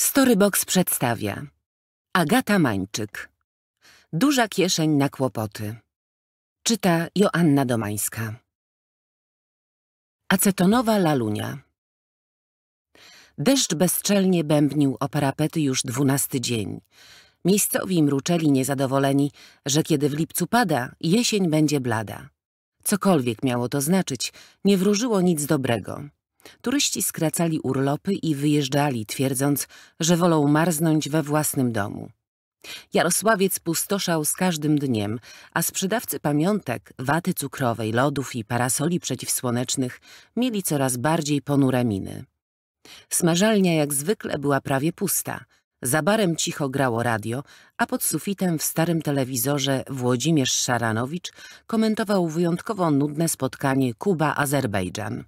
Storybox przedstawia Agata Mańczyk Duża kieszeń na kłopoty Czyta Joanna Domańska Acetonowa lalunia Deszcz bezczelnie bębnił o parapety już dwunasty dzień. Miejscowi mruczeli niezadowoleni, że kiedy w lipcu pada, jesień będzie blada. Cokolwiek miało to znaczyć, nie wróżyło nic dobrego turyści skracali urlopy i wyjeżdżali, twierdząc, że wolą marznąć we własnym domu. Jarosławiec pustoszał z każdym dniem, a sprzedawcy pamiątek, waty cukrowej, lodów i parasoli przeciwsłonecznych mieli coraz bardziej ponure miny. Smażalnia jak zwykle była prawie pusta. Za barem cicho grało radio, a pod sufitem w starym telewizorze Włodzimierz Szaranowicz komentował wyjątkowo nudne spotkanie Kuba-Azerbejdżan.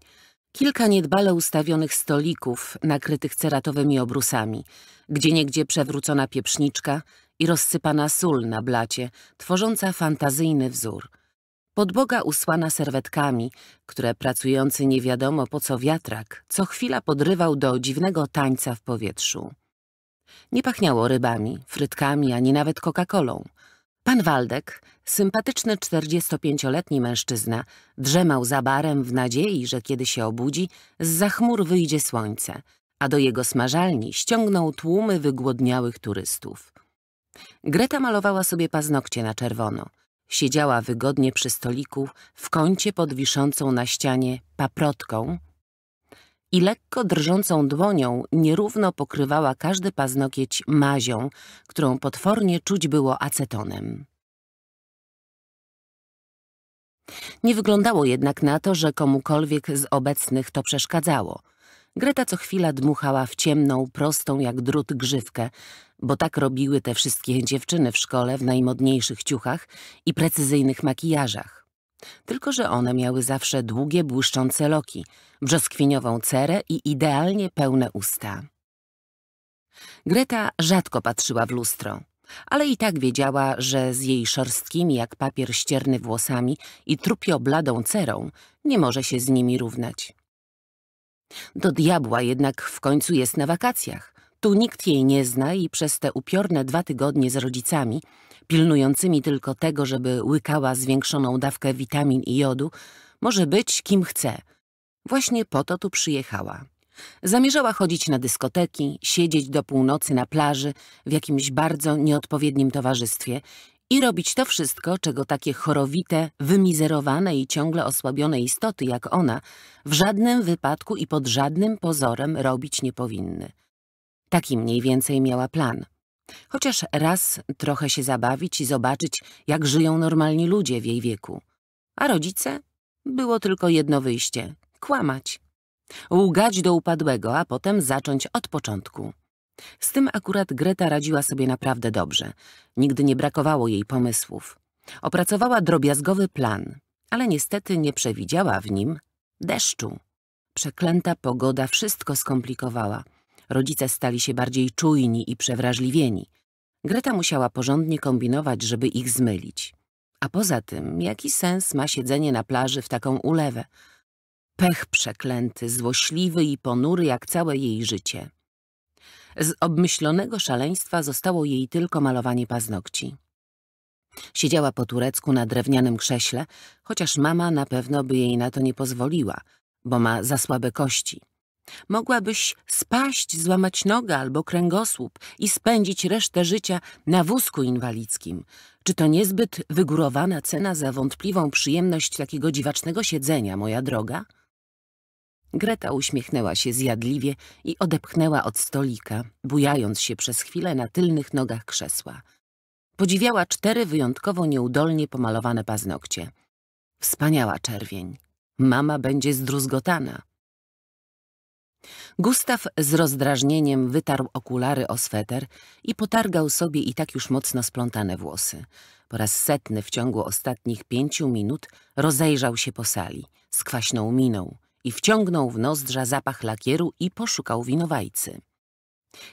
Kilka niedbale ustawionych stolików nakrytych ceratowymi obrusami, gdzie niegdzie przewrócona pieprzniczka i rozsypana sól na blacie, tworząca fantazyjny wzór. Podboga usłana serwetkami, które pracujący nie wiadomo po co wiatrak co chwila podrywał do dziwnego tańca w powietrzu. Nie pachniało rybami, frytkami ani nawet Coca-Colą – Pan Waldek, sympatyczny 45-letni mężczyzna, drzemał za barem w nadziei, że kiedy się obudzi, z zachmur wyjdzie słońce, a do jego smażalni ściągnął tłumy wygłodniałych turystów. Greta malowała sobie paznokcie na czerwono. Siedziała wygodnie przy stoliku, w kącie pod wiszącą na ścianie paprotką, i lekko drżącą dłonią nierówno pokrywała każdy paznokieć mazią, którą potwornie czuć było acetonem. Nie wyglądało jednak na to, że komukolwiek z obecnych to przeszkadzało. Greta co chwila dmuchała w ciemną, prostą jak drut grzywkę, bo tak robiły te wszystkie dziewczyny w szkole w najmodniejszych ciuchach i precyzyjnych makijażach. Tylko, że one miały zawsze długie, błyszczące loki, brzoskwiniową cerę i idealnie pełne usta. Greta rzadko patrzyła w lustro, ale i tak wiedziała, że z jej szorstkimi jak papier ścierny włosami i trupio bladą cerą nie może się z nimi równać. Do diabła jednak w końcu jest na wakacjach. Tu nikt jej nie zna i przez te upiorne dwa tygodnie z rodzicami pilnującymi tylko tego, żeby łykała zwiększoną dawkę witamin i jodu, może być kim chce. Właśnie po to tu przyjechała. Zamierzała chodzić na dyskoteki, siedzieć do północy na plaży w jakimś bardzo nieodpowiednim towarzystwie i robić to wszystko, czego takie chorowite, wymizerowane i ciągle osłabione istoty jak ona w żadnym wypadku i pod żadnym pozorem robić nie powinny. Taki mniej więcej miała plan – Chociaż raz trochę się zabawić i zobaczyć, jak żyją normalni ludzie w jej wieku. A rodzice? Było tylko jedno wyjście – kłamać. Łgać do upadłego, a potem zacząć od początku. Z tym akurat Greta radziła sobie naprawdę dobrze. Nigdy nie brakowało jej pomysłów. Opracowała drobiazgowy plan, ale niestety nie przewidziała w nim deszczu. Przeklęta pogoda wszystko skomplikowała – Rodzice stali się bardziej czujni i przewrażliwieni. Greta musiała porządnie kombinować, żeby ich zmylić. A poza tym, jaki sens ma siedzenie na plaży w taką ulewę? Pech przeklęty, złośliwy i ponury jak całe jej życie. Z obmyślonego szaleństwa zostało jej tylko malowanie paznokci. Siedziała po turecku na drewnianym krześle, chociaż mama na pewno by jej na to nie pozwoliła, bo ma za słabe kości. Mogłabyś spaść, złamać nogę albo kręgosłup i spędzić resztę życia na wózku inwalidzkim. Czy to niezbyt wygórowana cena za wątpliwą przyjemność takiego dziwacznego siedzenia, moja droga? Greta uśmiechnęła się zjadliwie i odepchnęła od stolika, bujając się przez chwilę na tylnych nogach krzesła. Podziwiała cztery wyjątkowo nieudolnie pomalowane paznokcie. Wspaniała czerwień. Mama będzie zdruzgotana. Gustaw z rozdrażnieniem wytarł okulary o sweter i potargał sobie i tak już mocno splątane włosy. Po raz setny w ciągu ostatnich pięciu minut rozejrzał się po sali, z kwaśną miną i wciągnął w nozdrza zapach lakieru i poszukał winowajcy.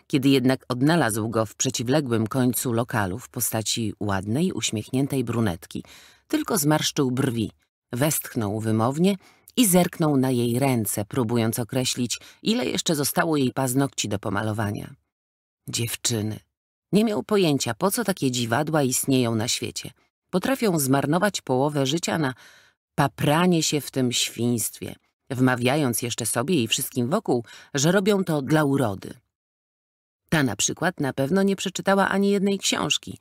Kiedy jednak odnalazł go w przeciwległym końcu lokalu w postaci ładnej, uśmiechniętej brunetki, tylko zmarszczył brwi, westchnął wymownie – i zerknął na jej ręce, próbując określić, ile jeszcze zostało jej paznokci do pomalowania. Dziewczyny. Nie miał pojęcia, po co takie dziwadła istnieją na świecie. Potrafią zmarnować połowę życia na papranie się w tym świństwie, wmawiając jeszcze sobie i wszystkim wokół, że robią to dla urody. Ta na przykład na pewno nie przeczytała ani jednej książki,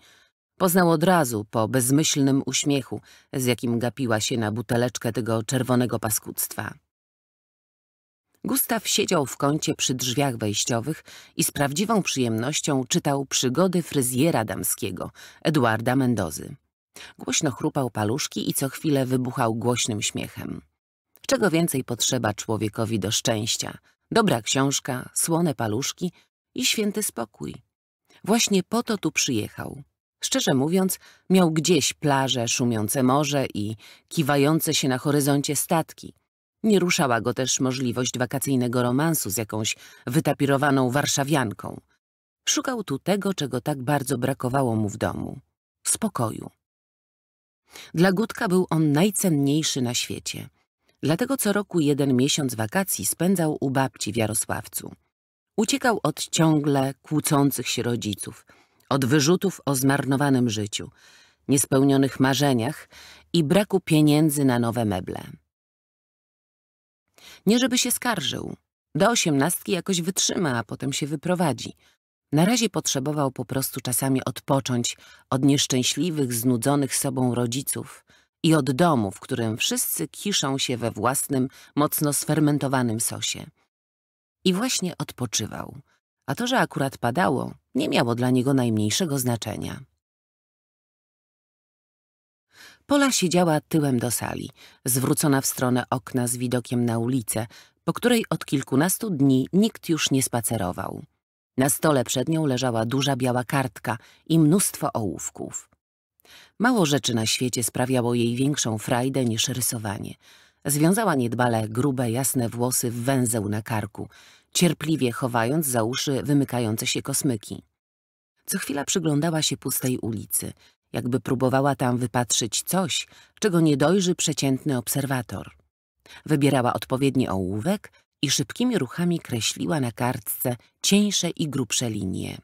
Poznał od razu po bezmyślnym uśmiechu, z jakim gapiła się na buteleczkę tego czerwonego paskudztwa. Gustaw siedział w kącie przy drzwiach wejściowych i z prawdziwą przyjemnością czytał przygody fryzjera damskiego, Eduarda Mendozy. Głośno chrupał paluszki i co chwilę wybuchał głośnym śmiechem. Czego więcej potrzeba człowiekowi do szczęścia? Dobra książka, słone paluszki i święty spokój. Właśnie po to tu przyjechał. Szczerze mówiąc, miał gdzieś plaże, szumiące morze i kiwające się na horyzoncie statki. Nie ruszała go też możliwość wakacyjnego romansu z jakąś wytapirowaną warszawianką. Szukał tu tego, czego tak bardzo brakowało mu w domu. Spokoju. Dla Gutka był on najcenniejszy na świecie. Dlatego co roku jeden miesiąc wakacji spędzał u babci w Jarosławcu. Uciekał od ciągle kłócących się rodziców – od wyrzutów o zmarnowanym życiu, niespełnionych marzeniach i braku pieniędzy na nowe meble. Nie żeby się skarżył. Do osiemnastki jakoś wytrzyma, a potem się wyprowadzi. Na razie potrzebował po prostu czasami odpocząć od nieszczęśliwych, znudzonych sobą rodziców i od domu, w którym wszyscy kiszą się we własnym, mocno sfermentowanym sosie. I właśnie odpoczywał – a to, że akurat padało, nie miało dla niego najmniejszego znaczenia. Pola siedziała tyłem do sali, zwrócona w stronę okna z widokiem na ulicę, po której od kilkunastu dni nikt już nie spacerował. Na stole przed nią leżała duża biała kartka i mnóstwo ołówków. Mało rzeczy na świecie sprawiało jej większą frajdę niż rysowanie. Związała niedbale grube, jasne włosy w węzeł na karku – cierpliwie chowając za uszy wymykające się kosmyki. Co chwila przyglądała się pustej ulicy, jakby próbowała tam wypatrzyć coś, czego nie dojrzy przeciętny obserwator. Wybierała odpowiedni ołówek i szybkimi ruchami kreśliła na kartce cieńsze i grubsze linie.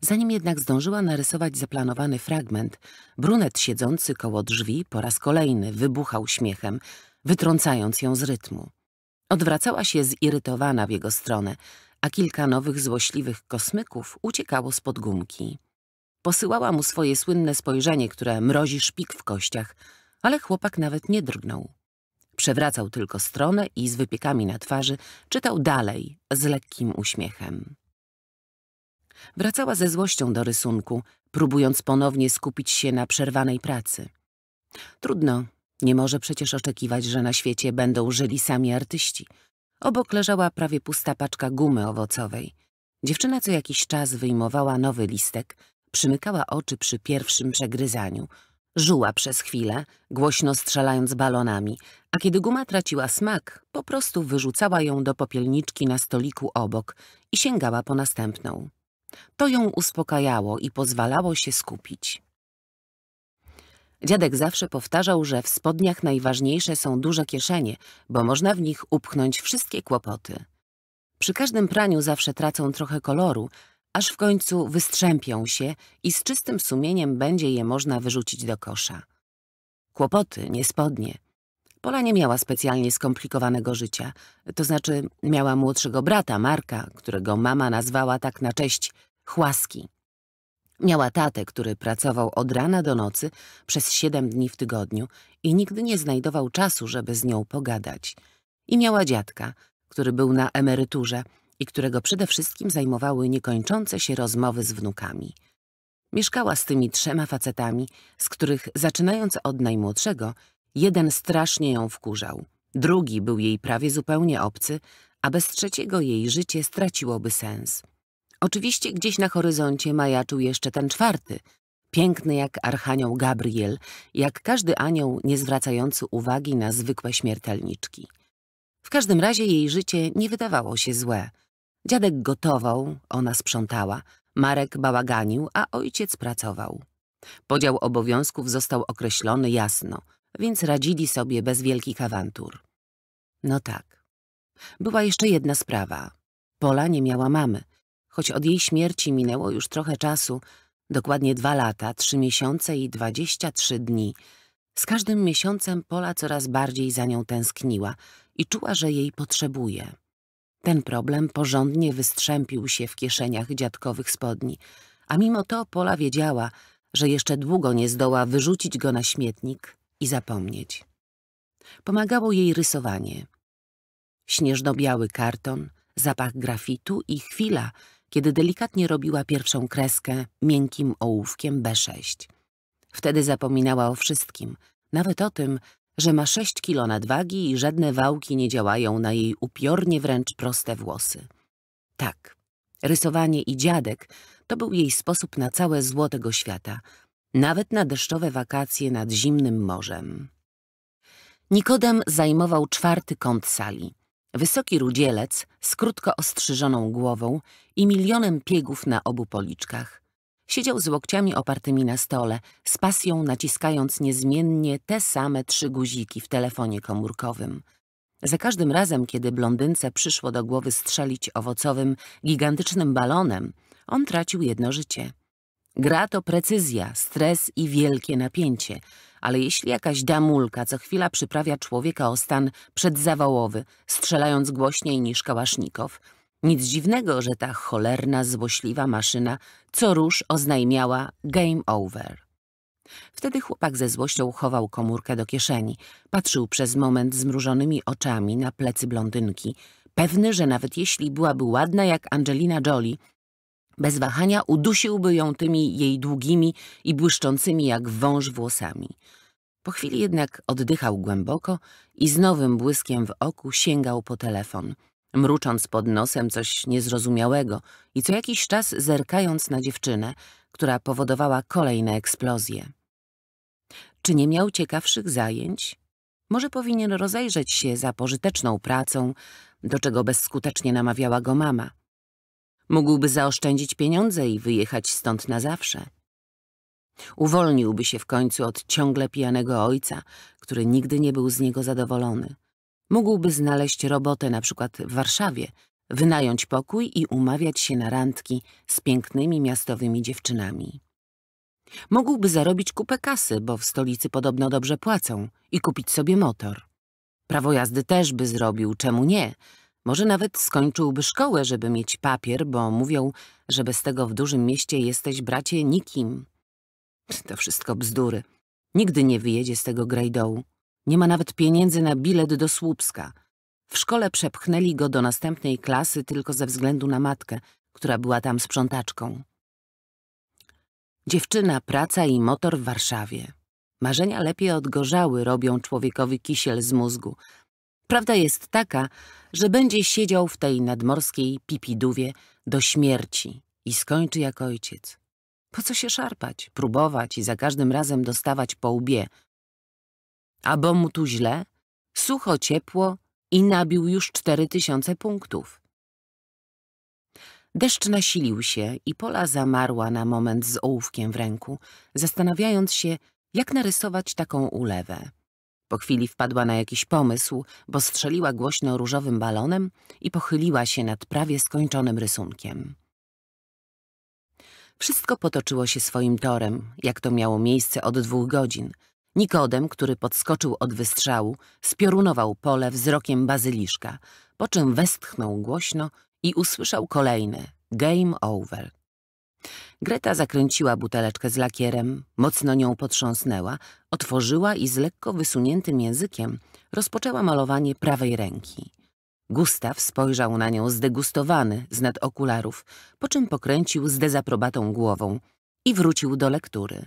Zanim jednak zdążyła narysować zaplanowany fragment, brunet siedzący koło drzwi po raz kolejny wybuchał śmiechem, wytrącając ją z rytmu. Odwracała się zirytowana w jego stronę, a kilka nowych złośliwych kosmyków uciekało spod gumki. Posyłała mu swoje słynne spojrzenie, które mrozi szpik w kościach, ale chłopak nawet nie drgnął. Przewracał tylko stronę i z wypiekami na twarzy czytał dalej, z lekkim uśmiechem. Wracała ze złością do rysunku, próbując ponownie skupić się na przerwanej pracy. Trudno, nie może przecież oczekiwać, że na świecie będą żyli sami artyści. Obok leżała prawie pusta paczka gumy owocowej. Dziewczyna co jakiś czas wyjmowała nowy listek, przymykała oczy przy pierwszym przegryzaniu. Żuła przez chwilę, głośno strzelając balonami, a kiedy guma traciła smak, po prostu wyrzucała ją do popielniczki na stoliku obok i sięgała po następną. To ją uspokajało i pozwalało się skupić. Dziadek zawsze powtarzał, że w spodniach najważniejsze są duże kieszenie, bo można w nich upchnąć wszystkie kłopoty. Przy każdym praniu zawsze tracą trochę koloru, aż w końcu wystrzępią się i z czystym sumieniem będzie je można wyrzucić do kosza. Kłopoty, nie spodnie. Pola nie miała specjalnie skomplikowanego życia, to znaczy miała młodszego brata, Marka, którego mama nazwała tak na cześć Chłaski. Miała tatę, który pracował od rana do nocy przez siedem dni w tygodniu i nigdy nie znajdował czasu, żeby z nią pogadać. I miała dziadka, który był na emeryturze i którego przede wszystkim zajmowały niekończące się rozmowy z wnukami. Mieszkała z tymi trzema facetami, z których, zaczynając od najmłodszego, jeden strasznie ją wkurzał. Drugi był jej prawie zupełnie obcy, a bez trzeciego jej życie straciłoby sens. Oczywiście gdzieś na horyzoncie majaczył jeszcze ten czwarty, piękny jak archanioł Gabriel, jak każdy anioł nie zwracający uwagi na zwykłe śmiertelniczki. W każdym razie jej życie nie wydawało się złe. Dziadek gotował, ona sprzątała, Marek bałaganił, a ojciec pracował. Podział obowiązków został określony jasno, więc radzili sobie bez wielkich awantur. No tak. Była jeszcze jedna sprawa. Pola nie miała mamy, Choć od jej śmierci minęło już trochę czasu, dokładnie dwa lata, trzy miesiące i dwadzieścia trzy dni, z każdym miesiącem Pola coraz bardziej za nią tęskniła i czuła, że jej potrzebuje. Ten problem porządnie wystrzępił się w kieszeniach dziadkowych spodni, a mimo to Pola wiedziała, że jeszcze długo nie zdoła wyrzucić go na śmietnik i zapomnieć. Pomagało jej rysowanie. Śnieżno-biały karton, zapach grafitu i chwila, kiedy delikatnie robiła pierwszą kreskę miękkim ołówkiem B6. Wtedy zapominała o wszystkim, nawet o tym, że ma sześć kilo nadwagi i żadne wałki nie działają na jej upiornie wręcz proste włosy. Tak, rysowanie i dziadek to był jej sposób na całe zło tego świata, nawet na deszczowe wakacje nad zimnym morzem. Nikodem zajmował czwarty kąt sali. Wysoki rudzielec z krótko ostrzyżoną głową i milionem piegów na obu policzkach. Siedział z łokciami opartymi na stole, z pasją naciskając niezmiennie te same trzy guziki w telefonie komórkowym. Za każdym razem, kiedy blondynce przyszło do głowy strzelić owocowym, gigantycznym balonem, on tracił jedno życie. Gra to precyzja, stres i wielkie napięcie, ale jeśli jakaś damulka co chwila przyprawia człowieka o stan przedzawałowy, strzelając głośniej niż kałasznikow, nic dziwnego, że ta cholerna, złośliwa maszyna co róż oznajmiała game over. Wtedy chłopak ze złością chował komórkę do kieszeni. Patrzył przez moment zmrużonymi oczami na plecy blondynki, pewny, że nawet jeśli byłaby ładna jak Angelina Jolie, bez wahania udusiłby ją tymi jej długimi i błyszczącymi jak wąż włosami. Po chwili jednak oddychał głęboko i z nowym błyskiem w oku sięgał po telefon, mrucząc pod nosem coś niezrozumiałego i co jakiś czas zerkając na dziewczynę, która powodowała kolejne eksplozje. Czy nie miał ciekawszych zajęć? Może powinien rozejrzeć się za pożyteczną pracą, do czego bezskutecznie namawiała go mama. Mógłby zaoszczędzić pieniądze i wyjechać stąd na zawsze. Uwolniłby się w końcu od ciągle pijanego ojca, który nigdy nie był z niego zadowolony. Mógłby znaleźć robotę na przykład w Warszawie, wynająć pokój i umawiać się na randki z pięknymi miastowymi dziewczynami. Mógłby zarobić kupę kasy, bo w stolicy podobno dobrze płacą, i kupić sobie motor. Prawo jazdy też by zrobił, czemu nie? Może nawet skończyłby szkołę, żeby mieć papier, bo mówią, że bez tego w dużym mieście jesteś bracie nikim. To wszystko bzdury. Nigdy nie wyjedzie z tego grajdołu. Nie ma nawet pieniędzy na bilet do Słupska. W szkole przepchnęli go do następnej klasy tylko ze względu na matkę, która była tam sprzątaczką. Dziewczyna, praca i motor w Warszawie. Marzenia lepiej odgorzały robią człowiekowi kisiel z mózgu. Prawda jest taka, że będzie siedział w tej nadmorskiej pipiduwie do śmierci i skończy jak ojciec. Po co się szarpać, próbować i za każdym razem dostawać po łbie? A bo mu tu źle, sucho, ciepło i nabił już cztery tysiące punktów. Deszcz nasilił się i Pola zamarła na moment z ołówkiem w ręku, zastanawiając się, jak narysować taką ulewę. Po chwili wpadła na jakiś pomysł, bo strzeliła głośno różowym balonem i pochyliła się nad prawie skończonym rysunkiem. Wszystko potoczyło się swoim torem, jak to miało miejsce od dwóch godzin. Nikodem, który podskoczył od wystrzału, spiorunował pole wzrokiem bazyliszka, po czym westchnął głośno i usłyszał kolejne game over. Greta zakręciła buteleczkę z lakierem, mocno nią potrząsnęła, otworzyła i z lekko wysuniętym językiem rozpoczęła malowanie prawej ręki. Gustaw spojrzał na nią zdegustowany z nad okularów, po czym pokręcił z dezaprobatą głową i wrócił do lektury.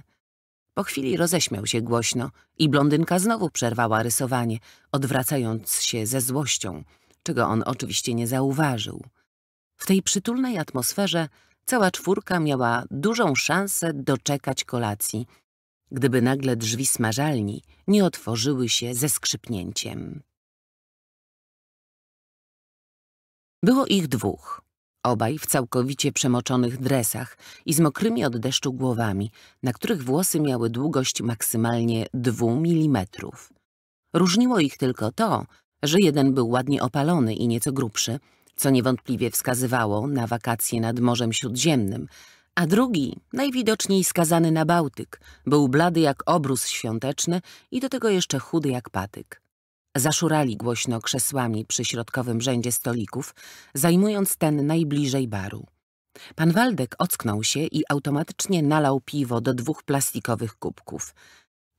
Po chwili roześmiał się głośno i blondynka znowu przerwała rysowanie, odwracając się ze złością, czego on oczywiście nie zauważył. W tej przytulnej atmosferze cała czwórka miała dużą szansę doczekać kolacji, gdyby nagle drzwi smażalni nie otworzyły się ze skrzypnięciem. Było ich dwóch. Obaj w całkowicie przemoczonych dresach i z mokrymi od deszczu głowami, na których włosy miały długość maksymalnie dwóch milimetrów. Różniło ich tylko to, że jeden był ładnie opalony i nieco grubszy, co niewątpliwie wskazywało na wakacje nad Morzem Śródziemnym, a drugi, najwidoczniej skazany na Bałtyk, był blady jak obrus świąteczny i do tego jeszcze chudy jak patyk. Zaszurali głośno krzesłami przy środkowym rzędzie stolików, zajmując ten najbliżej baru. Pan Waldek ocknął się i automatycznie nalał piwo do dwóch plastikowych kubków,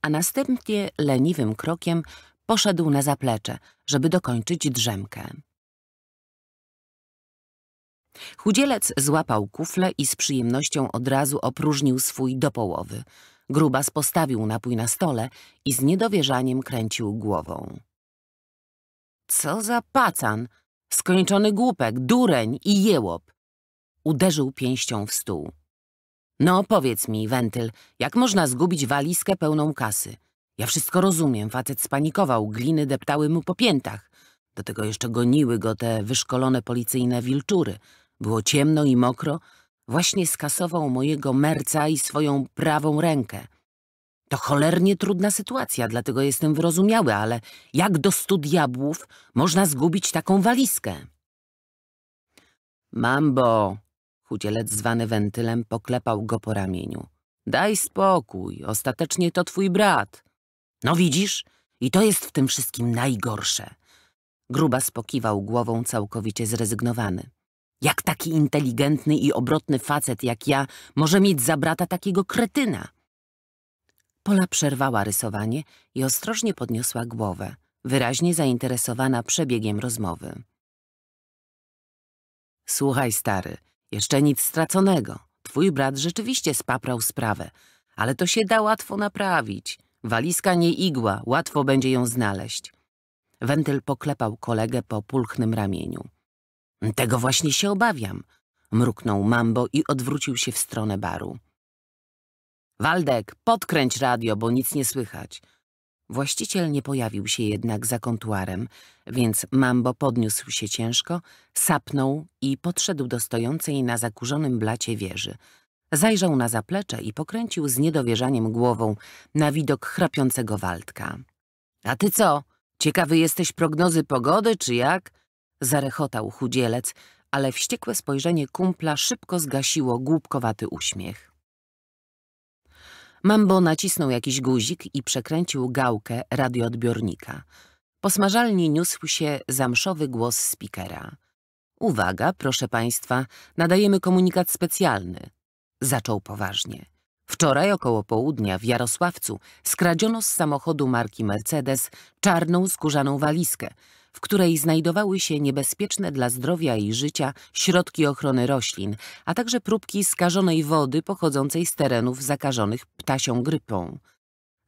a następnie leniwym krokiem poszedł na zaplecze, żeby dokończyć drzemkę. Chudzielec złapał kufle i z przyjemnością od razu opróżnił swój do połowy. Grubas postawił napój na stole i z niedowierzaniem kręcił głową. Co za pacan! Skończony głupek, dureń i jełop! Uderzył pięścią w stół. No, powiedz mi, Wentyl, jak można zgubić walizkę pełną kasy? Ja wszystko rozumiem, facet spanikował, gliny deptały mu po piętach. Do tego jeszcze goniły go te wyszkolone policyjne wilczury. Było ciemno i mokro. Właśnie skasował mojego merca i swoją prawą rękę. To cholernie trudna sytuacja, dlatego jestem wyrozumiały, ale jak do stu diabłów można zgubić taką walizkę? Mambo, chudzielec zwany wentylem poklepał go po ramieniu. Daj spokój, ostatecznie to twój brat. No widzisz? I to jest w tym wszystkim najgorsze. Gruba spokiwał głową całkowicie zrezygnowany. Jak taki inteligentny i obrotny facet jak ja może mieć za brata takiego kretyna? Pola przerwała rysowanie i ostrożnie podniosła głowę, wyraźnie zainteresowana przebiegiem rozmowy. Słuchaj, stary, jeszcze nic straconego. Twój brat rzeczywiście spaprał sprawę, ale to się da łatwo naprawić. Walizka nie igła, łatwo będzie ją znaleźć. Wentyl poklepał kolegę po pulchnym ramieniu. Tego właśnie się obawiam, mruknął Mambo i odwrócił się w stronę baru. Waldek, podkręć radio, bo nic nie słychać. Właściciel nie pojawił się jednak za kontuarem, więc Mambo podniósł się ciężko, sapnął i podszedł do stojącej na zakurzonym blacie wieży. Zajrzał na zaplecze i pokręcił z niedowierzaniem głową na widok chrapiącego Waldka. — A ty co? Ciekawy jesteś prognozy pogody, czy jak? — zarechotał chudzielec, ale wściekłe spojrzenie kumpla szybko zgasiło głupkowaty uśmiech. Mambo nacisnął jakiś guzik i przekręcił gałkę radioodbiornika. Po smażalni niósł się zamszowy głos spikera. Uwaga, proszę Państwa, nadajemy komunikat specjalny. Zaczął poważnie. Wczoraj około południa w Jarosławcu skradziono z samochodu marki Mercedes czarną skórzaną walizkę – w której znajdowały się niebezpieczne dla zdrowia i życia środki ochrony roślin, a także próbki skażonej wody pochodzącej z terenów zakażonych ptasią grypą.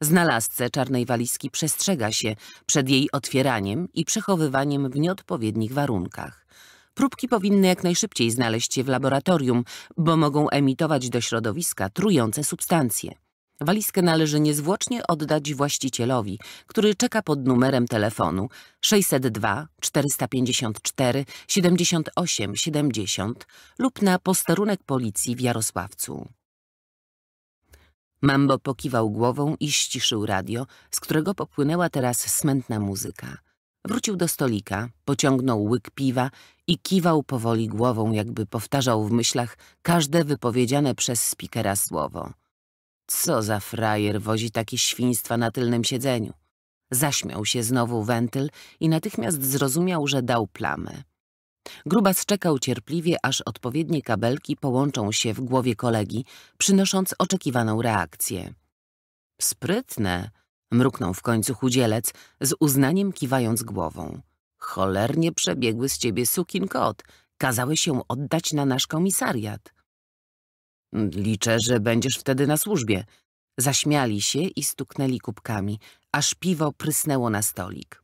Znalazce czarnej walizki przestrzega się przed jej otwieraniem i przechowywaniem w nieodpowiednich warunkach. Próbki powinny jak najszybciej znaleźć się w laboratorium, bo mogą emitować do środowiska trujące substancje. Walizkę należy niezwłocznie oddać właścicielowi, który czeka pod numerem telefonu 602 454 78 70 lub na posterunek policji w Jarosławcu. Mambo pokiwał głową i ściszył radio, z którego popłynęła teraz smętna muzyka. Wrócił do stolika, pociągnął łyk piwa i kiwał powoli głową, jakby powtarzał w myślach każde wypowiedziane przez spikera słowo. Co za frajer wozi takie świństwa na tylnym siedzeniu? Zaśmiał się znowu wentyl i natychmiast zrozumiał, że dał plamę. Grubas czekał cierpliwie, aż odpowiednie kabelki połączą się w głowie kolegi, przynosząc oczekiwaną reakcję. Sprytne, mruknął w końcu chudzielec, z uznaniem kiwając głową. Cholernie przebiegły z ciebie sukin kot. Kazałeś się oddać na nasz komisariat. Liczę, że będziesz wtedy na służbie. Zaśmiali się i stuknęli kubkami, aż piwo prysnęło na stolik.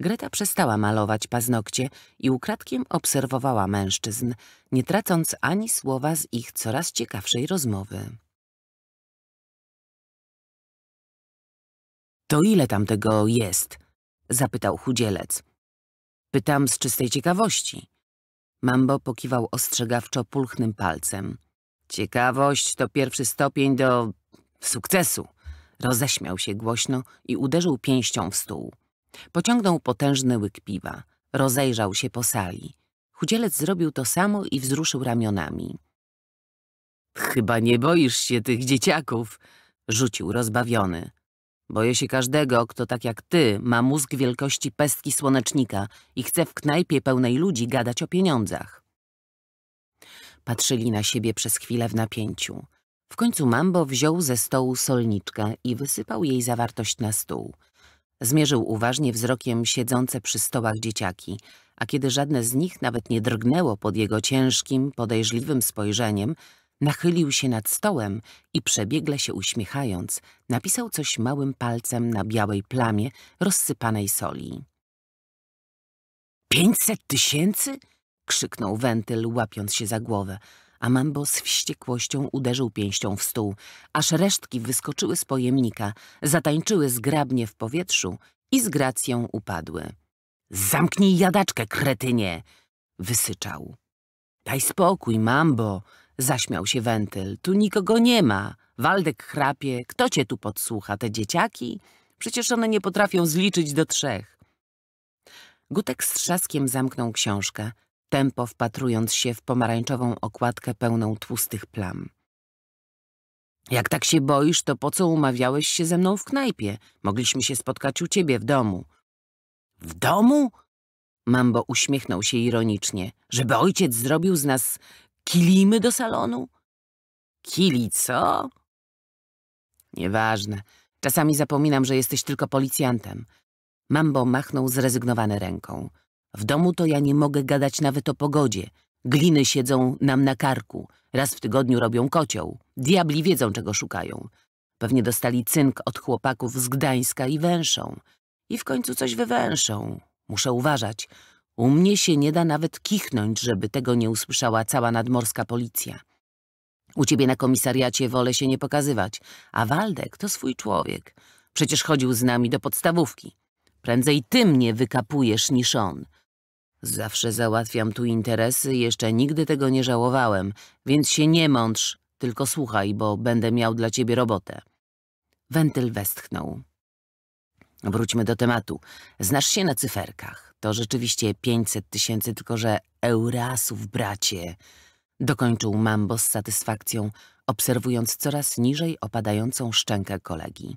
Greta przestała malować paznokcie i ukradkiem obserwowała mężczyzn, nie tracąc ani słowa z ich coraz ciekawszej rozmowy. To ile tam tego jest? zapytał chudzielec. Pytam z czystej ciekawości. Mambo pokiwał ostrzegawczo pulchnym palcem. Ciekawość to pierwszy stopień do sukcesu. Roześmiał się głośno i uderzył pięścią w stół. Pociągnął potężny łyk piwa. Rozejrzał się po sali. Chudzielec zrobił to samo i wzruszył ramionami. Chyba nie boisz się tych dzieciaków, rzucił rozbawiony. Boję się każdego, kto tak jak ty ma mózg wielkości pestki słonecznika i chce w knajpie pełnej ludzi gadać o pieniądzach. Patrzyli na siebie przez chwilę w napięciu. W końcu Mambo wziął ze stołu solniczkę i wysypał jej zawartość na stół. Zmierzył uważnie wzrokiem siedzące przy stołach dzieciaki, a kiedy żadne z nich nawet nie drgnęło pod jego ciężkim, podejrzliwym spojrzeniem, nachylił się nad stołem i przebiegle się uśmiechając, napisał coś małym palcem na białej plamie rozsypanej soli. Pięćset tysięcy? krzyknął Wentyl, łapiąc się za głowę, a Mambo z wściekłością uderzył pięścią w stół, aż resztki wyskoczyły z pojemnika, zatańczyły zgrabnie w powietrzu i z gracją upadły. Zamknij jadaczkę, kretynie! wysyczał. Daj spokój, Mambo! zaśmiał się Wentyl. Tu nikogo nie ma. Waldek chrapie. Kto cię tu podsłucha? Te dzieciaki? Przecież one nie potrafią zliczyć do trzech. Gutek z trzaskiem zamknął książkę, tempo wpatrując się w pomarańczową okładkę pełną tłustych plam. Jak tak się boisz, to po co umawiałeś się ze mną w knajpie? Mogliśmy się spotkać u ciebie w domu. W domu? Mambo uśmiechnął się ironicznie. Żeby ojciec zrobił z nas kilimy do salonu? Kili co? Nieważne. Czasami zapominam, że jesteś tylko policjantem. Mambo machnął zrezygnowany ręką. W domu to ja nie mogę gadać nawet o pogodzie. Gliny siedzą nam na karku. Raz w tygodniu robią kocioł. Diabli wiedzą, czego szukają. Pewnie dostali cynk od chłopaków z Gdańska i węszą. I w końcu coś wywęszą. Muszę uważać. U mnie się nie da nawet kichnąć, żeby tego nie usłyszała cała nadmorska policja. U ciebie na komisariacie wolę się nie pokazywać, a Waldek to swój człowiek. Przecież chodził z nami do podstawówki. Prędzej ty mnie wykapujesz niż on. Zawsze załatwiam tu interesy, jeszcze nigdy tego nie żałowałem, więc się nie mądrz, tylko słuchaj, bo będę miał dla ciebie robotę. Wentyl westchnął. Wróćmy do tematu. Znasz się na cyferkach. To rzeczywiście 500 tysięcy, tylko że eurasów, bracie. Dokończył Mambo z satysfakcją, obserwując coraz niżej opadającą szczękę kolegi.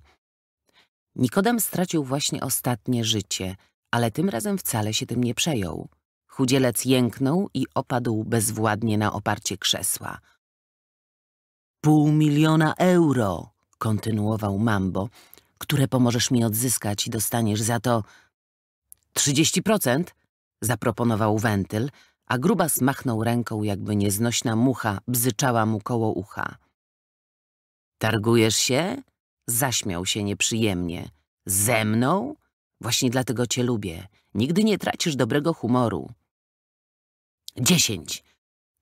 Nikodem stracił właśnie ostatnie życie – ale tym razem wcale się tym nie przejął. Chudzielec jęknął i opadł bezwładnie na oparcie krzesła. Pół miliona euro, kontynuował Mambo, które pomożesz mi odzyskać i dostaniesz za to... 30% zaproponował wentyl, a gruba smachnął ręką, jakby nieznośna mucha bzyczała mu koło ucha. Targujesz się? Zaśmiał się nieprzyjemnie. Ze mną? Właśnie dlatego cię lubię. Nigdy nie tracisz dobrego humoru. Dziesięć.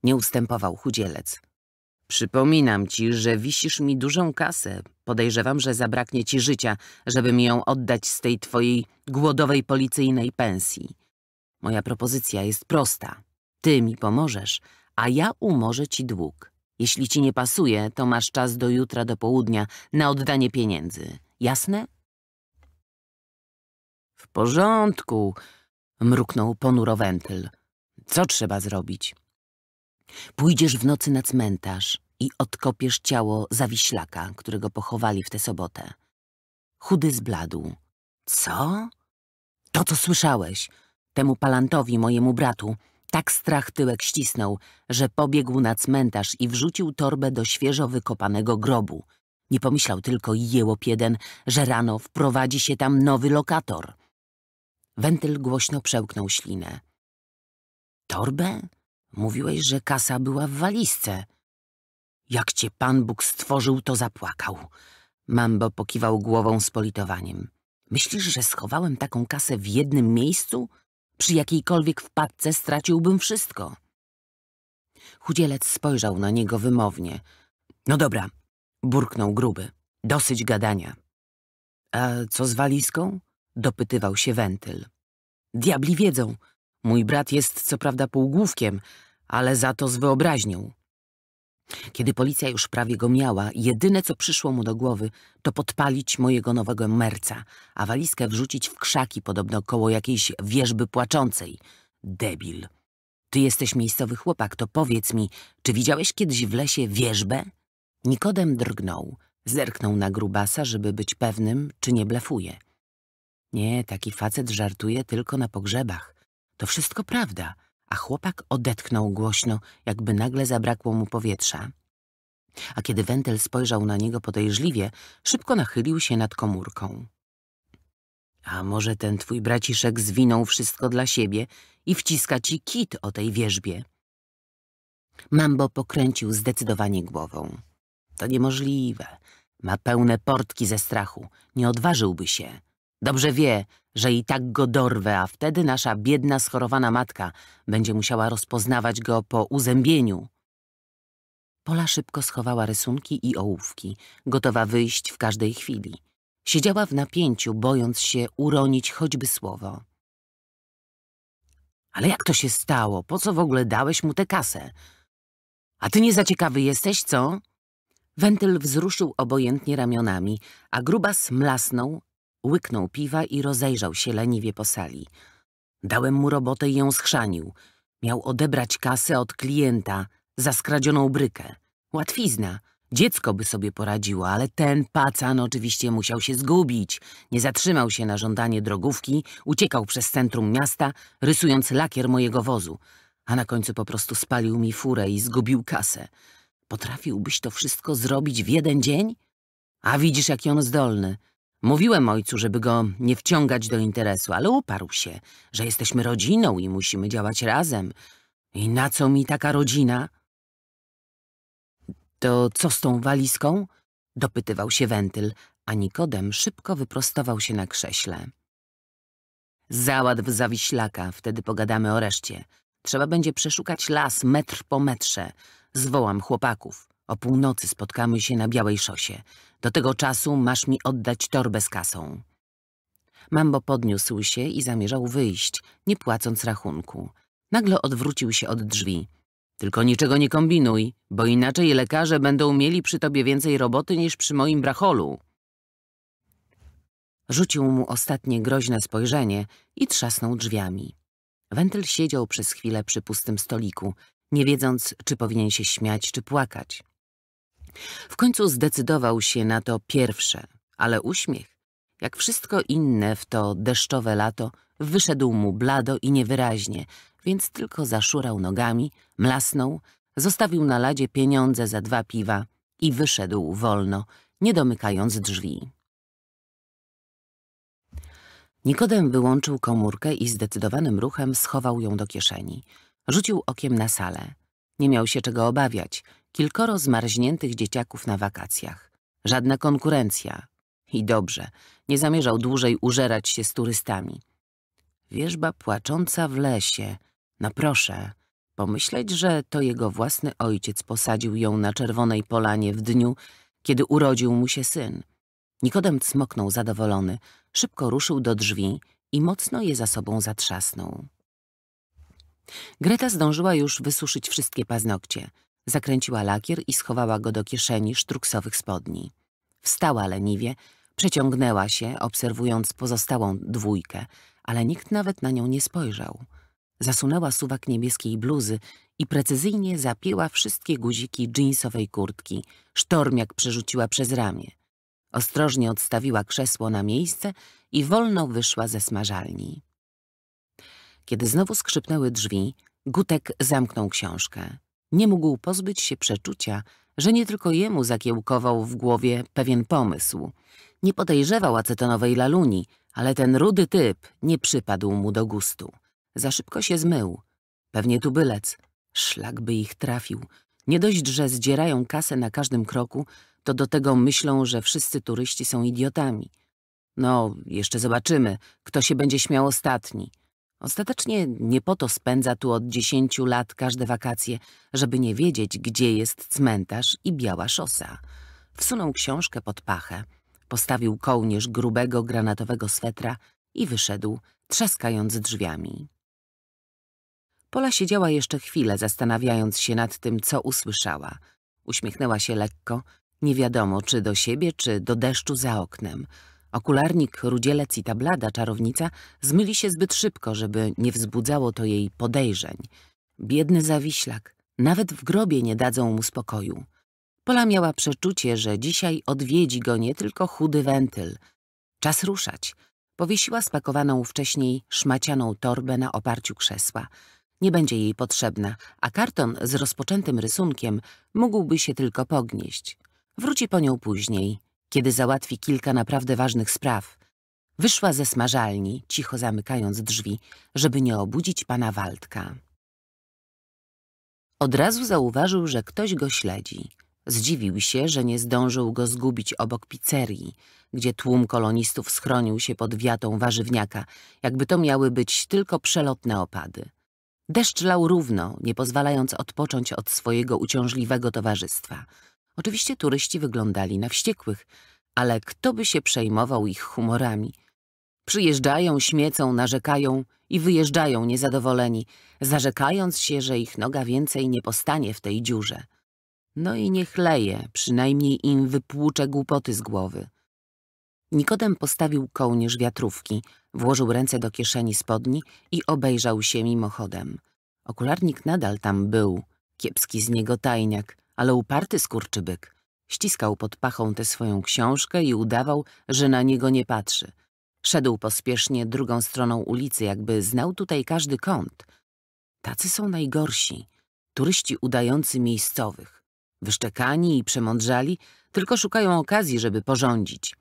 Nie ustępował chudzielec. Przypominam ci, że wisisz mi dużą kasę. Podejrzewam, że zabraknie ci życia, żeby mi ją oddać z tej twojej głodowej policyjnej pensji. Moja propozycja jest prosta. Ty mi pomożesz, a ja umorzę ci dług. Jeśli ci nie pasuje, to masz czas do jutra do południa na oddanie pieniędzy. Jasne? porządku, mruknął ponuro Wentyl. Co trzeba zrobić? Pójdziesz w nocy na cmentarz i odkopiesz ciało zawiślaka, którego pochowali w tę sobotę. Chudy zbladł. Co? To, co słyszałeś. Temu palantowi, mojemu bratu, tak strach tyłek ścisnął, że pobiegł na cmentarz i wrzucił torbę do świeżo wykopanego grobu. Nie pomyślał tylko jełop jeden, że rano wprowadzi się tam nowy lokator. Wentyl głośno przełknął ślinę. Torbę? Mówiłeś, że kasa była w walizce. Jak cię Pan Bóg stworzył, to zapłakał. Mambo pokiwał głową z politowaniem. Myślisz, że schowałem taką kasę w jednym miejscu? Przy jakiejkolwiek wpadce straciłbym wszystko. Chudzielec spojrzał na niego wymownie. No dobra, burknął gruby. Dosyć gadania. A co z walizką? Dopytywał się wentyl. Diabli wiedzą. Mój brat jest co prawda półgłówkiem, ale za to z wyobraźnią. Kiedy policja już prawie go miała, jedyne co przyszło mu do głowy, to podpalić mojego nowego merca, a walizkę wrzucić w krzaki podobno koło jakiejś wieżby płaczącej. Debil. Ty jesteś miejscowy chłopak, to powiedz mi, czy widziałeś kiedyś w lesie wieżbę? Nikodem drgnął. Zerknął na grubasa, żeby być pewnym, czy nie blefuje. Nie, taki facet żartuje tylko na pogrzebach. To wszystko prawda, a chłopak odetchnął głośno, jakby nagle zabrakło mu powietrza. A kiedy Wendel spojrzał na niego podejrzliwie, szybko nachylił się nad komórką. A może ten twój braciszek zwinął wszystko dla siebie i wciska ci kit o tej wierzbie? Mambo pokręcił zdecydowanie głową. To niemożliwe. Ma pełne portki ze strachu. Nie odważyłby się. Dobrze wie, że i tak go dorwę, a wtedy nasza biedna, schorowana matka będzie musiała rozpoznawać go po uzębieniu. Pola szybko schowała rysunki i ołówki, gotowa wyjść w każdej chwili. Siedziała w napięciu, bojąc się uronić choćby słowo. Ale jak to się stało? Po co w ogóle dałeś mu tę kasę? A ty nie za ciekawy jesteś, co? Wentyl wzruszył obojętnie ramionami, a grubas mlasnął, Łyknął piwa i rozejrzał się leniwie po sali. Dałem mu robotę i ją schrzanił. Miał odebrać kasę od klienta za skradzioną brykę. Łatwizna. Dziecko by sobie poradziło, ale ten pacan oczywiście musiał się zgubić. Nie zatrzymał się na żądanie drogówki, uciekał przez centrum miasta, rysując lakier mojego wozu. A na końcu po prostu spalił mi furę i zgubił kasę. Potrafiłbyś to wszystko zrobić w jeden dzień? A widzisz, jaki on zdolny. Mówiłem ojcu, żeby go nie wciągać do interesu, ale uparł się, że jesteśmy rodziną i musimy działać razem. I na co mi taka rodzina? To co z tą walizką? Dopytywał się Wentyl, a Nikodem szybko wyprostował się na krześle. Załatw zawiślaka, wtedy pogadamy o reszcie. Trzeba będzie przeszukać las metr po metrze. Zwołam chłopaków. O północy spotkamy się na Białej Szosie. Do tego czasu masz mi oddać torbę z kasą. Mambo podniósł się i zamierzał wyjść, nie płacąc rachunku. Nagle odwrócił się od drzwi. Tylko niczego nie kombinuj, bo inaczej lekarze będą mieli przy tobie więcej roboty niż przy moim bracholu. Rzucił mu ostatnie groźne spojrzenie i trzasnął drzwiami. Wentyl siedział przez chwilę przy pustym stoliku, nie wiedząc, czy powinien się śmiać, czy płakać. W końcu zdecydował się na to pierwsze, ale uśmiech, jak wszystko inne w to deszczowe lato, wyszedł mu blado i niewyraźnie, więc tylko zaszurał nogami, mlasnął, zostawił na ladzie pieniądze za dwa piwa i wyszedł wolno, nie domykając drzwi. Nikodem wyłączył komórkę i zdecydowanym ruchem schował ją do kieszeni. Rzucił okiem na salę. Nie miał się czego obawiać – kilkoro zmarzniętych dzieciaków na wakacjach. Żadna konkurencja. I dobrze, nie zamierzał dłużej użerać się z turystami. Wierzba płacząca w lesie. No proszę, pomyśleć, że to jego własny ojciec posadził ją na czerwonej polanie w dniu, kiedy urodził mu się syn. Nikodem cmoknął zadowolony, szybko ruszył do drzwi i mocno je za sobą zatrzasnął. Greta zdążyła już wysuszyć wszystkie paznokcie. Zakręciła lakier i schowała go do kieszeni sztruksowych spodni. Wstała leniwie, przeciągnęła się, obserwując pozostałą dwójkę, ale nikt nawet na nią nie spojrzał. Zasunęła suwak niebieskiej bluzy i precyzyjnie zapięła wszystkie guziki dżinsowej kurtki. Sztormiak przerzuciła przez ramię. Ostrożnie odstawiła krzesło na miejsce i wolno wyszła ze smażalni. Kiedy znowu skrzypnęły drzwi, Gutek zamknął książkę nie mógł pozbyć się przeczucia, że nie tylko jemu zakiełkował w głowie pewien pomysł. Nie podejrzewał acetonowej laluni, ale ten rudy typ nie przypadł mu do gustu. Za szybko się zmył. Pewnie tu bylec. Szlak by ich trafił. Nie dość, że zdzierają kasę na każdym kroku, to do tego myślą, że wszyscy turyści są idiotami. No, jeszcze zobaczymy, kto się będzie śmiał ostatni. Ostatecznie nie po to spędza tu od dziesięciu lat każde wakacje, żeby nie wiedzieć, gdzie jest cmentarz i biała szosa. Wsunął książkę pod pachę, postawił kołnierz grubego, granatowego swetra i wyszedł, trzaskając drzwiami. Pola siedziała jeszcze chwilę, zastanawiając się nad tym, co usłyszała. Uśmiechnęła się lekko, nie wiadomo czy do siebie, czy do deszczu za oknem – Okularnik, rudzielec i tablada czarownica zmyli się zbyt szybko, żeby nie wzbudzało to jej podejrzeń. Biedny zawiślak, nawet w grobie nie dadzą mu spokoju. Pola miała przeczucie, że dzisiaj odwiedzi go nie tylko chudy wentyl. Czas ruszać. Powiesiła spakowaną wcześniej szmacianą torbę na oparciu krzesła. Nie będzie jej potrzebna, a karton z rozpoczętym rysunkiem mógłby się tylko pognieść. Wróci po nią później. Kiedy załatwi kilka naprawdę ważnych spraw, wyszła ze smażalni, cicho zamykając drzwi, żeby nie obudzić pana Waldka. Od razu zauważył, że ktoś go śledzi. Zdziwił się, że nie zdążył go zgubić obok pizzerii, gdzie tłum kolonistów schronił się pod wiatą warzywniaka, jakby to miały być tylko przelotne opady. Deszcz lał równo, nie pozwalając odpocząć od swojego uciążliwego towarzystwa – Oczywiście turyści wyglądali na wściekłych, ale kto by się przejmował ich humorami? Przyjeżdżają, śmiecą, narzekają i wyjeżdżają niezadowoleni, zarzekając się, że ich noga więcej nie postanie w tej dziurze. No i niech leje, przynajmniej im wypłucze głupoty z głowy. Nikodem postawił kołnierz wiatrówki, włożył ręce do kieszeni spodni i obejrzał się mimochodem. Okularnik nadal tam był, kiepski z niego tajniak, ale uparty skurczybyk. Ściskał pod pachą tę swoją książkę i udawał, że na niego nie patrzy. Szedł pospiesznie drugą stroną ulicy, jakby znał tutaj każdy kąt. Tacy są najgorsi, turyści udający miejscowych. Wyszczekani i przemądrzali, tylko szukają okazji, żeby porządzić.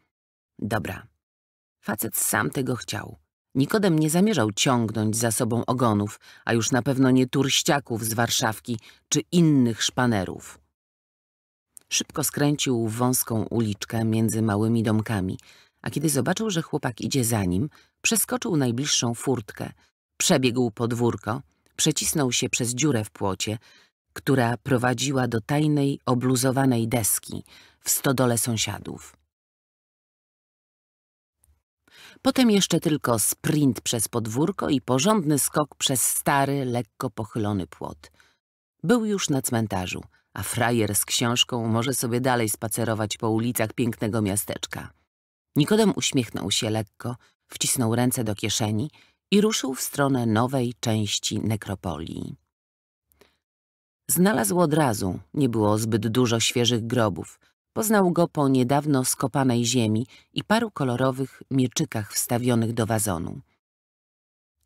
Dobra. Facet sam tego chciał. Nikodem nie zamierzał ciągnąć za sobą ogonów, a już na pewno nie turściaków z Warszawki czy innych szpanerów. Szybko skręcił w wąską uliczkę między małymi domkami, a kiedy zobaczył, że chłopak idzie za nim, przeskoczył najbliższą furtkę, przebiegł podwórko, przecisnął się przez dziurę w płocie, która prowadziła do tajnej, obluzowanej deski w stodole sąsiadów. Potem jeszcze tylko sprint przez podwórko i porządny skok przez stary, lekko pochylony płot. Był już na cmentarzu, a frajer z książką może sobie dalej spacerować po ulicach pięknego miasteczka. Nikodem uśmiechnął się lekko, wcisnął ręce do kieszeni i ruszył w stronę nowej części nekropolii. Znalazł od razu, nie było zbyt dużo świeżych grobów, Poznał go po niedawno skopanej ziemi i paru kolorowych mieczykach wstawionych do wazonu.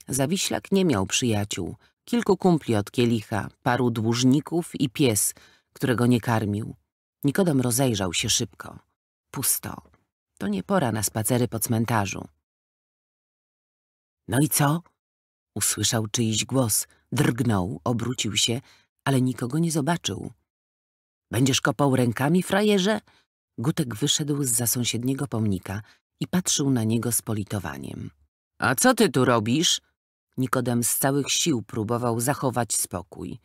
Zawiślak nie miał przyjaciół, kilku kumpli od kielicha, paru dłużników i pies, którego nie karmił. Nikodem rozejrzał się szybko. Pusto. To nie pora na spacery po cmentarzu. No i co? Usłyszał czyjś głos, drgnął, obrócił się, ale nikogo nie zobaczył. Będziesz kopał rękami, frajerze? Gutek wyszedł z za sąsiedniego pomnika i patrzył na niego z politowaniem. A co ty tu robisz? Nikodem z całych sił próbował zachować spokój.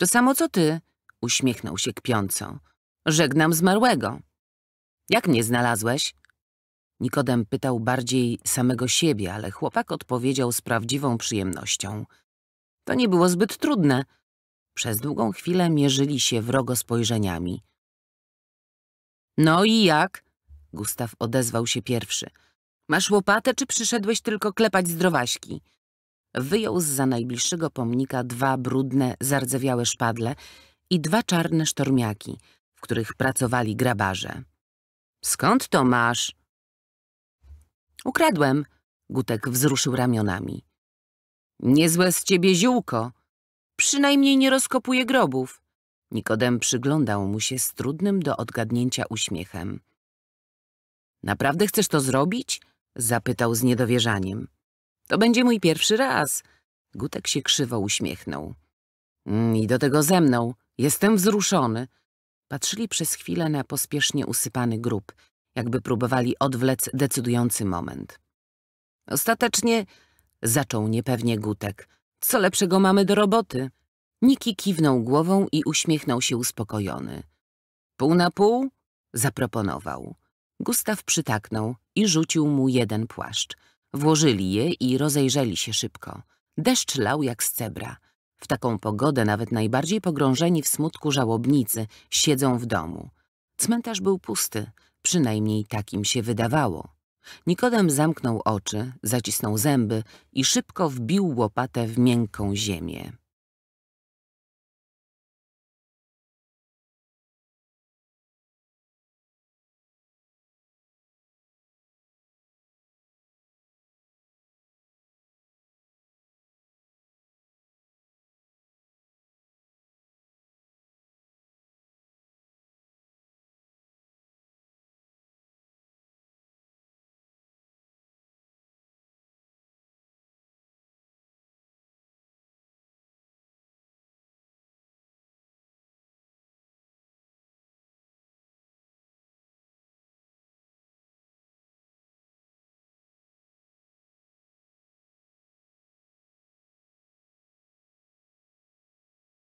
To samo co ty, uśmiechnął się kpiąco. Żegnam zmarłego. Jak nie znalazłeś? Nikodem pytał bardziej samego siebie, ale chłopak odpowiedział z prawdziwą przyjemnością. To nie było zbyt trudne. Przez długą chwilę mierzyli się wrogo spojrzeniami. No i jak? Gustaw odezwał się pierwszy. Masz łopatę, czy przyszedłeś tylko klepać zdrowaśki? Wyjął z za najbliższego pomnika dwa brudne, zardzewiałe szpadle i dwa czarne sztormiaki, w których pracowali grabarze. Skąd to masz? Ukradłem. Gutek wzruszył ramionami. Niezłe z ciebie ziółko, Przynajmniej nie rozkopuje grobów. Nikodem przyglądał mu się z trudnym do odgadnięcia uśmiechem. Naprawdę chcesz to zrobić? Zapytał z niedowierzaniem. To będzie mój pierwszy raz. Gutek się krzywo uśmiechnął. Mm, I do tego ze mną. Jestem wzruszony. Patrzyli przez chwilę na pospiesznie usypany grób, jakby próbowali odwlec decydujący moment. Ostatecznie zaczął niepewnie Gutek, co lepszego mamy do roboty? Niki kiwnął głową i uśmiechnął się uspokojony. Pół na pół? Zaproponował. Gustaw przytaknął i rzucił mu jeden płaszcz. Włożyli je i rozejrzeli się szybko. Deszcz lał jak z cebra. W taką pogodę nawet najbardziej pogrążeni w smutku żałobnicy siedzą w domu. Cmentarz był pusty, przynajmniej takim się wydawało. Nikodem zamknął oczy, zacisnął zęby i szybko wbił łopatę w miękką ziemię.